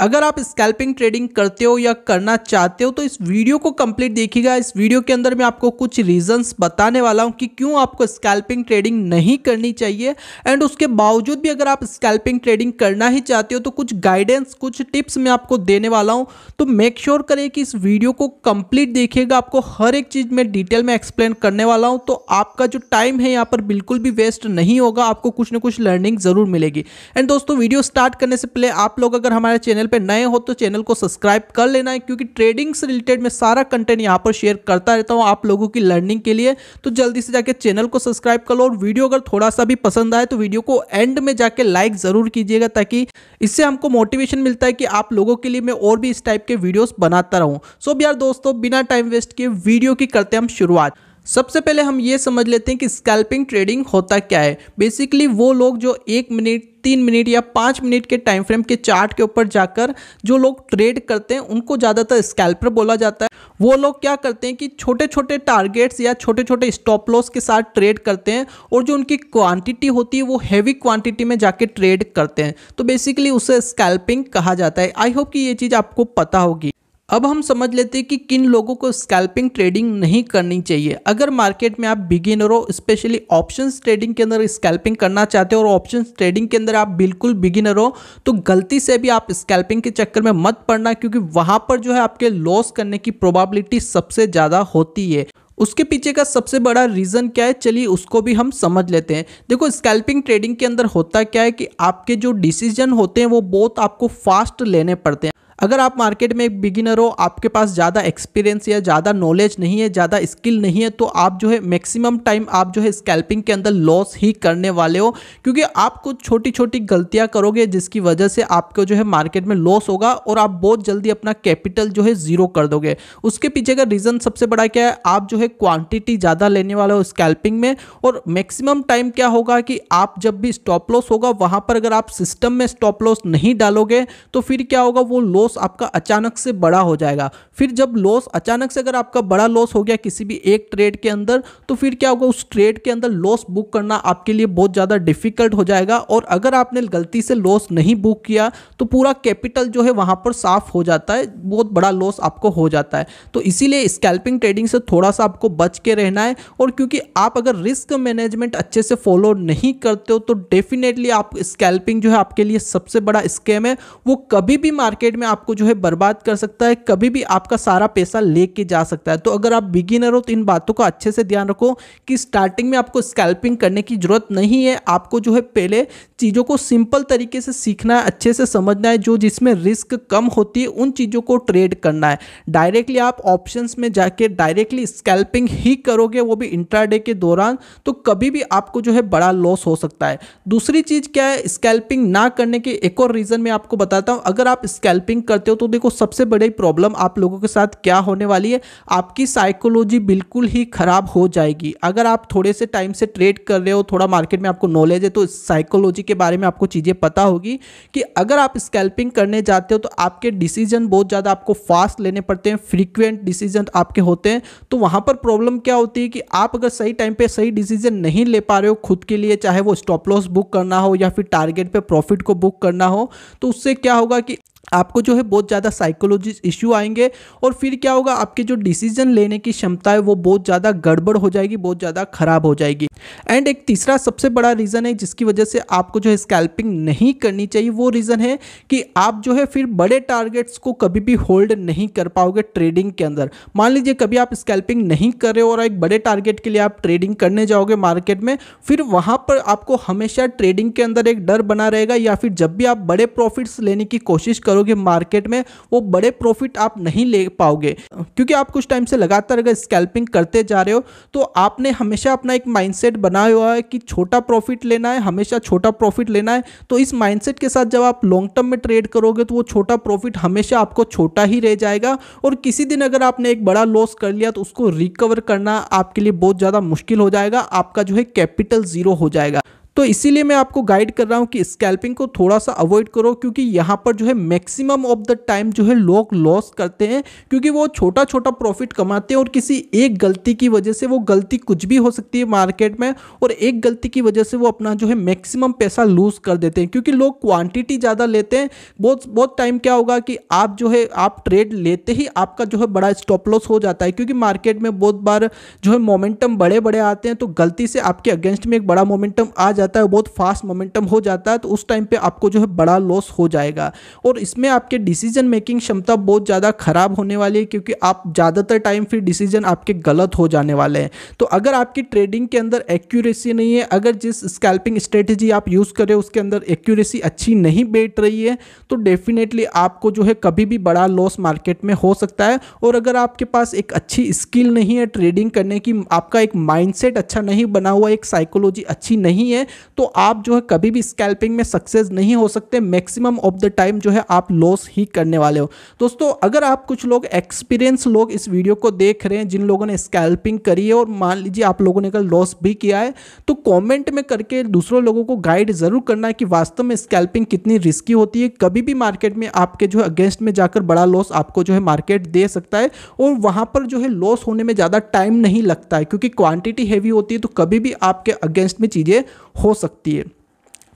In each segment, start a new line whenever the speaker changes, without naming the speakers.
अगर आप scalping trading करते हो या करना चाहते हो तो इस वीडियो को कंप्लीट देखिएगा इस वीडियो के अंदर मैं आपको कुछ रीजंस बताने वाला हूं कि क्यों आपको स्कैल्पिंग ट्रेडिंग नहीं करनी चाहिए एंड उसके बावजूद भी अगर आप स्कैल्पिंग ट्रेडिंग करना ही चाहते हो तो कुछ गाइडेंस कुछ टिप्स मैं आपको देने वाला हूँ तो मेक श्योर sure करें कि इस वीडियो को कम्प्लीट देखिएगा आपको हर एक चीज़ में डिटेल में एक्सप्लेन करने वाला हूँ तो आपका जो टाइम है यहाँ पर बिल्कुल भी वेस्ट नहीं होगा आपको कुछ ना कुछ लर्निंग ज़रूर मिलेगी एंड दोस्तों वीडियो स्टार्ट करने से पहले आप लोग अगर हमारे चैनल चैनल पे नए हो तो चैनल को सब्सक्राइब कर लेना है क्योंकि ट्रेडिंग से रिलेटेड मैं सारा कंटेंट यहाँ पर शेयर करता रहता हूँ आप लोगों की लर्निंग के लिए तो जल्दी से जाके चैनल को सब्सक्राइब कर लो और वीडियो अगर थोड़ा सा भी पसंद आए तो वीडियो को एंड में जाके लाइक ज़रूर कीजिएगा ताकि इससे हमको मोटिवेशन मिलता है कि आप लोगों के लिए मैं और भी इस टाइप के वीडियोज़ बनाता रहूँ सो यार दोस्तों बिना टाइम वेस्ट किए वीडियो की करते हम शुरुआत सबसे पहले हम ये समझ लेते हैं कि स्कैल्पिंग ट्रेडिंग होता क्या है बेसिकली वो लोग जो एक मिनट तीन मिनट या पाँच मिनट के टाइम फ्रेम के चार्ट के ऊपर जाकर जो लोग ट्रेड करते हैं उनको ज़्यादातर स्कैल्पर बोला जाता है वो लोग क्या करते हैं कि छोटे छोटे टारगेट्स या छोटे छोटे स्टॉप लॉस के साथ ट्रेड करते हैं और जो उनकी क्वांटिटी होती है वो हैवी क्वांटिटी में जाके ट्रेड करते हैं तो बेसिकली उसे स्कैल्पिंग कहा जाता है आई होप कि ये चीज़ आपको पता होगी अब हम समझ लेते हैं कि किन लोगों को स्कैल्पिंग ट्रेडिंग नहीं करनी चाहिए अगर मार्केट में आप बिगिनर हो स्पेशली ऑप्शंस ट्रेडिंग के अंदर स्कैल्पिंग करना चाहते हो और ऑप्शंस ट्रेडिंग के अंदर आप बिल्कुल बिगिनर हो तो गलती से भी आप स्कैल्पिंग के चक्कर में मत पड़ना क्योंकि वहाँ पर जो है आपके लॉस करने की प्रोबेबिलिटी सबसे ज़्यादा होती है उसके पीछे का सबसे बड़ा रीज़न क्या है चलिए उसको भी हम समझ लेते हैं देखो स्कैल्पिंग ट्रेडिंग के अंदर होता क्या है कि आपके जो डिसीजन होते हैं वो बहुत आपको फास्ट लेने पड़ते हैं अगर आप मार्केट में एक बिगिनर हो आपके पास ज़्यादा एक्सपीरियंस या ज़्यादा नॉलेज नहीं है ज़्यादा स्किल नहीं है तो आप जो है मैक्सिमम टाइम आप जो है स्कैल्पिंग के अंदर लॉस ही करने वाले हो क्योंकि आप कुछ छोटी छोटी गलतियाँ करोगे जिसकी वजह से आपको जो है मार्केट में लॉस होगा और आप बहुत जल्दी अपना कैपिटल जो है ज़ीरो कर दोगे उसके पीछे का रीज़न सबसे बड़ा क्या है आप जो है क्वान्टिटी ज़्यादा लेने वाले हो स्कैल्पिंग में और मैक्सिमम टाइम क्या होगा कि आप जब भी स्टॉप लॉस होगा वहाँ पर अगर आप सिस्टम में स्टॉप लॉस नहीं डालोगे तो फिर क्या होगा वो लॉस लॉस आपका अचानक से बड़ा हो जाएगा फिर जब लॉस अचानक से अगर आपका बड़ा लॉस हो गया किसी भी एक ट्रेड के अंदर तो फिर क्या होगा उस ट्रेड के अंदर लॉस बुक करना आपके लिए बहुत ज़्यादा डिफिकल्ट हो जाएगा और अगर आपने गलती से लॉस नहीं बुक किया तो पूरा कैपिटल जो है वहाँ पर साफ हो जाता है बहुत बड़ा लॉस आपको हो जाता है तो इसीलिए स्कैल्पिंग ट्रेडिंग से थोड़ा सा आपको बच के रहना है और क्योंकि आप अगर रिस्क मैनेजमेंट अच्छे से फॉलो नहीं करते हो तो डेफिनेटली आप स्कैल्पिंग जो है आपके लिए सबसे बड़ा स्कैम है वो कभी भी मार्केट में आप आपको जो है बर्बाद कर सकता है कभी भी आपका सारा पैसा लेके जा सकता है तो अगर आप बिगिनर हो तो इन बातों का अच्छे से ध्यान रखो कि स्टार्टिंग में आपको स्कैल्पिंग करने की ज़रूरत नहीं है आपको जो है पहले चीज़ों को सिंपल तरीके से सीखना है अच्छे से समझना है जो जिसमें रिस्क कम होती है उन चीज़ों को ट्रेड करना है डायरेक्टली आप ऑप्शन में जाके डायरेक्टली स्कैल्पिंग ही करोगे वो भी इंट्राडे के दौरान तो कभी भी आपको जो है बड़ा लॉस हो सकता है दूसरी चीज़ क्या है स्कैल्पिंग ना करने के एक और रीज़न मैं आपको बताता हूं अगर आप स्कैल्पिंग करते हो तो देखो सबसे बड़ी प्रॉब्लम आप लोगों के साथ क्या होने वाली है आपकी साइकोलॉजी बिल्कुल ही ख़राब हो जाएगी अगर आप थोड़े से टाइम से ट्रेड कर रहे हो थोड़ा मार्केट में आपको नॉलेज है तो साइकोलॉजी के बारे में आपको चीज़ें पता होगी कि अगर आप स्कैल्पिंग करने जाते हो तो आपके डिसीजन बहुत ज़्यादा आपको फास्ट लेने पड़ते हैं फ्रीक्वेंट डिसीजन आपके होते हैं तो वहाँ पर प्रॉब्लम क्या होती है कि आप अगर सही टाइम पर सही डिसीजन नहीं ले पा रहे हो खुद के लिए चाहे वो स्टॉप लॉस बुक करना हो या फिर टारगेट पर प्रॉफिट को बुक करना हो तो उससे क्या होगा कि आपको जो है बहुत ज़्यादा साइकोलॉजी इश्यू आएंगे और फिर क्या होगा आपके जो डिसीजन लेने की क्षमता है वो बहुत ज़्यादा गड़बड़ हो जाएगी बहुत ज़्यादा ख़राब हो जाएगी एंड एक तीसरा सबसे बड़ा रीज़न है जिसकी वजह से आपको जो है स्कैल्पिंग नहीं करनी चाहिए वो रीज़न है कि आप जो है फिर बड़े टारगेट्स को कभी भी होल्ड नहीं कर पाओगे ट्रेडिंग के अंदर मान लीजिए कभी आप स्कैल्पिंग नहीं कर रहे हो और एक बड़े टारगेट के लिए आप ट्रेडिंग करने जाओगे मार्केट में फिर वहाँ पर आपको हमेशा ट्रेडिंग के अंदर एक डर बना रहेगा या फिर जब भी आप बड़े प्रॉफिट्स लेने की कोशिश करो करोगे मार्केट में वो बड़े प्रॉफिट आप नहीं ले पाओगे क्योंकि आप कुछ टाइम से लगातार अगर स्कैल्पिंग करते जा रहे हो तो आपने हमेशा अपना एक माइंडसेट बनाया हुआ है कि छोटा प्रॉफिट लेना है हमेशा छोटा प्रॉफिट लेना है तो इस माइंडसेट के साथ जब आप लॉन्ग टर्म में ट्रेड करोगे तो वो छोटा प्रॉफिट हमेशा आपको छोटा ही रह जाएगा और किसी दिन अगर आपने एक बड़ा लॉस कर लिया तो उसको रिकवर करना आपके लिए बहुत ज़्यादा मुश्किल हो जाएगा आपका जो है कैपिटल ज़ीरो हो जाएगा तो इसीलिए मैं आपको गाइड कर रहा हूँ कि स्कैल्पिंग को थोड़ा सा अवॉइड करो क्योंकि यहाँ पर जो है मैक्सिमम ऑफ द टाइम जो है लोग लॉस करते हैं क्योंकि वो छोटा छोटा प्रॉफिट कमाते हैं और किसी एक गलती की वजह से वो गलती कुछ भी हो सकती है मार्केट में और एक गलती की वजह से वो अपना जो है मैक्सिमम पैसा लूज़ कर देते हैं क्योंकि लोग क्वांटिटी ज़्यादा लेते हैं बहुत बहुत टाइम क्या होगा कि आप जो है आप ट्रेड लेते ही आपका जो है बड़ा स्टॉप लॉस हो जाता है क्योंकि मार्केट में बहुत बार जो है मोमेंटम बड़े बड़े आते हैं तो गलती से आपके अगेंस्ट में एक बड़ा मोमेंटम आ जाता जाता है बहुत फास्ट मोमेंटम हो जाता है तो उस टाइम पे आपको जो है बड़ा लॉस हो जाएगा और इसमें आपके डिसीजन मेकिंग क्षमता बहुत ज़्यादा ख़राब होने वाली है क्योंकि आप ज़्यादातर टाइम फिर डिसीजन आपके गलत हो जाने वाले हैं तो अगर आपकी ट्रेडिंग के अंदर एक्यूरेसी नहीं है अगर जिस स्कैल्पिंग स्ट्रेटेजी आप यूज़ करें उसके अंदर एक्यूरेसी अच्छी नहीं बैठ रही है तो डेफिनेटली आपको जो है कभी भी बड़ा लॉस मार्केट में हो सकता है और अगर आपके पास एक अच्छी स्किल नहीं है ट्रेडिंग करने की आपका एक माइंडसेट अच्छा नहीं बना हुआ एक साइकोलॉजी अच्छी नहीं है तो आप जो है कभी भी स्कैल्पिंग में सक्सेस नहीं हो सकते मैक्सिमम ऑफ द टाइम जो है आप लॉस ही करने वाले हो दोस्तों अगर आप कुछ लोग एक्सपीरियंस लोग इस वीडियो को देख रहे हैं जिन लोगों ने स्कैल्पिंग करी है और मान लीजिए आप लोगों ने अगर लॉस भी किया है तो कॉमेंट में करके दूसरों लोगों को गाइड ज़रूर करना है कि वास्तव में स्कैल्पिंग कितनी रिस्की होती है कभी भी मार्केट में आपके जो है अगेंस्ट में जाकर बड़ा लॉस आपको जो है मार्केट दे सकता है और वहां पर जो है लॉस होने में ज़्यादा टाइम नहीं लगता है क्योंकि क्वांटिटी हैवी होती है तो कभी भी आपके अगेंस्ट में चीज़ें हो सकती है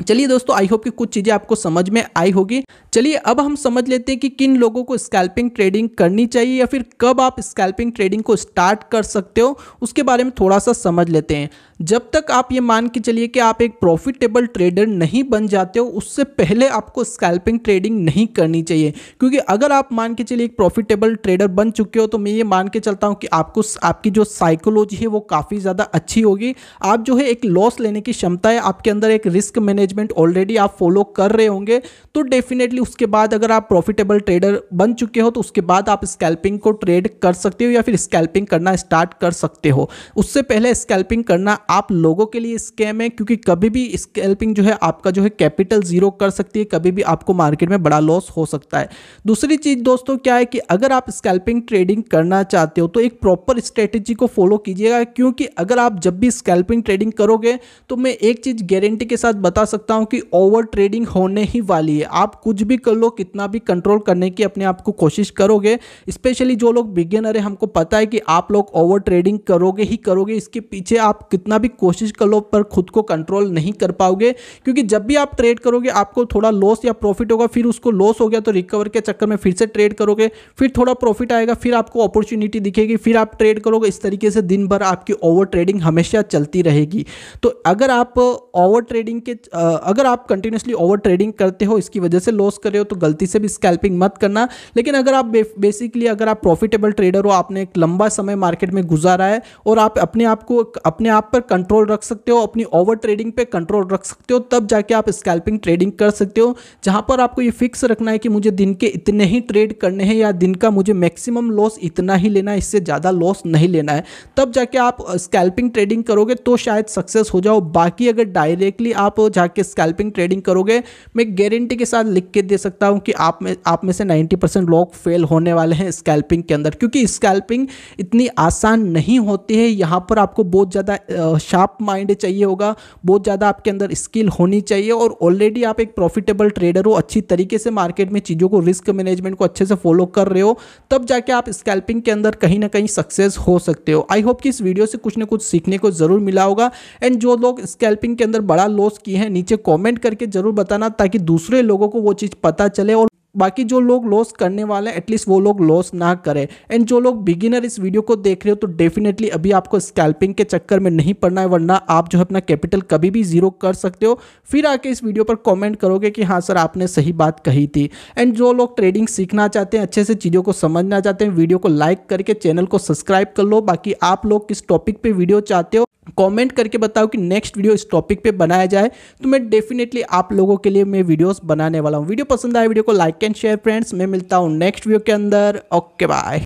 चलिए दोस्तों आई होप कि कुछ चीज़ें आपको समझ में आई होगी चलिए अब हम समझ लेते हैं कि किन लोगों को स्कैल्पिंग ट्रेडिंग करनी चाहिए या फिर कब आप स्कैल्पिंग ट्रेडिंग को स्टार्ट कर सकते हो उसके बारे में थोड़ा सा समझ लेते हैं जब तक आप ये मान के चलिए कि आप एक प्रॉफिटेबल ट्रेडर नहीं बन जाते हो उससे पहले आपको स्कैल्पिंग ट्रेडिंग नहीं करनी चाहिए क्योंकि अगर आप मान के चलिए एक प्रॉफिटेबल ट्रेडर बन चुके हो तो मैं ये मान के चलता हूँ कि आपको आपकी जो साइकोलॉजी है वो काफ़ी ज़्यादा अच्छी होगी आप जो है एक लॉस लेने की क्षमता है आपके अंदर एक रिस्क मैंने मैनेजमेंट ऑलरेडी आप फॉलो कर रहे होंगे तो डेफिनेटली उसके बाद अगर आप प्रॉफिटेबल ट्रेडर बन चुके हो तो उसके बाद आप स्कैल्पिंग को ट्रेड कर सकते हो या फिर स्कैल्पिंग करना स्टार्ट कर सकते हो उससे पहले स्कैल्पिंग करना आप लोगों के लिए स्कैम है क्योंकि कभी भी स्कैल्पिंग जो है आपका जो है कैपिटल जीरो कर सकती है कभी भी आपको मार्केट में बड़ा लॉस हो सकता है दूसरी चीज़ दोस्तों क्या है कि अगर आप स्कैल्पिंग ट्रेडिंग करना चाहते हो तो एक प्रॉपर स्ट्रेटेजी को फॉलो कीजिएगा क्योंकि अगर आप जब भी स्कैल्पिंग ट्रेडिंग करोगे तो मैं एक चीज़ गारंटी के साथ बता सकता हूं कि ओवर ट्रेडिंग होने ही वाली है आप कुछ भी कर लो कितना भी कंट्रोल करने की अपने आप को कोशिश करोगे स्पेशली जो लोग बिगेनर है हमको पता है कि आप लोग ओवर ट्रेडिंग करोगे ही करोगे इसके पीछे आप कितना भी कोशिश कर लो पर खुद को कंट्रोल नहीं कर पाओगे क्योंकि जब भी आप ट्रेड करोगे आपको थोड़ा लॉस या प्रॉफिट होगा फिर उसको लॉस हो गया तो रिकवर के चक्कर में फिर से ट्रेड करोगे फिर थोड़ा प्रॉफिट आएगा फिर आपको अपॉर्चुनिटी दिखेगी फिर आप ट्रेड करोगे इस तरीके से दिन भर आपकी ओवर ट्रेडिंग हमेशा चलती रहेगी तो अगर आप ओवर ट्रेडिंग के अगर आप कंटिन्यूसली ओवर ट्रेडिंग करते हो इसकी वजह से लॉस कर रहे हो तो गलती से भी स्कैल्पिंग मत करना लेकिन अगर आप बेसिकली अगर आप प्रॉफिटेबल ट्रेडर हो आपने एक लंबा समय मार्केट में गुजारा है और आप अपने आप को अपने आप पर कंट्रोल रख सकते हो अपनी ओवर ट्रेडिंग पर कंट्रोल रख सकते हो तब जाके आप स्कैल्पिंग ट्रेडिंग कर सकते हो जहाँ पर आपको ये फिक्स रखना है कि मुझे दिन के इतने ही ट्रेड करने हैं या दिन का मुझे मैक्सिमम लॉस इतना ही लेना है इससे ज़्यादा लॉस नहीं लेना है तब जाके आप स्कैल्पिंग ट्रेडिंग करोगे तो शायद सक्सेस हो जाओ बाकी अगर डायरेक्टली आप जाके के स्कैल्पिंग ट्रेडिंग करोगे मैं गारंटी के साथ लिख के दे सकता हूँ कि आप में आप में से 90 परसेंट लोग फेल होने वाले हैं स्कैल्पिंग के अंदर क्योंकि स्कैल्पिंग इतनी आसान नहीं होती है यहाँ पर आपको बहुत ज़्यादा शार्प माइंड चाहिए होगा बहुत ज़्यादा आपके अंदर स्किल होनी चाहिए और ऑलरेडी आप एक प्रॉफिटेबल ट्रेडर हो अच्छी तरीके से मार्केट में चीज़ों को रिस्क मैनेजमेंट को अच्छे से फॉलो कर रहे हो तब जाके आप स्कैल्पिंग के अंदर कहीं ना कहीं सक्सेस हो सकते हो आई होप कि इस वीडियो से कुछ ना कुछ सीखने को ज़रूर मिला होगा एंड जो लोग स्कैल्पिंग के अंदर बड़ा लॉस किए हैं नीचे कॉमेंट करके जरूर बताना ताकि दूसरे लोगों को वो चीज़ पता चले और बाकी जो लोग लॉस करने वाले हैं एटलीस्ट वो लोग लॉस ना करें एंड जो लोग बिगिनर इस वीडियो को देख रहे हो तो डेफिनेटली अभी आपको स्कैल्पिंग के चक्कर में नहीं पड़ना है वरना आप जो है अपना कैपिटल कभी भी जीरो कर सकते हो फिर आके इस वीडियो पर कमेंट करोगे कि हाँ सर आपने सही बात कही थी एंड जो लोग ट्रेडिंग सीखना चाहते हैं अच्छे से चीज़ों को समझना चाहते हैं वीडियो को लाइक करके चैनल को सब्सक्राइब कर लो बाकी आप लोग किस टॉपिक पर वीडियो चाहते हो कमेंट करके बताओ कि नेक्स्ट वीडियो इस टॉपिक पे बनाया जाए तो मैं डेफिनेटली आप लोगों के लिए मैं वीडियोस बनाने वाला हूँ वीडियो पसंद आए वीडियो को लाइक एंड शेयर फ्रेंड्स मैं मिलता हूँ नेक्स्ट वीडियो के अंदर ओके बाय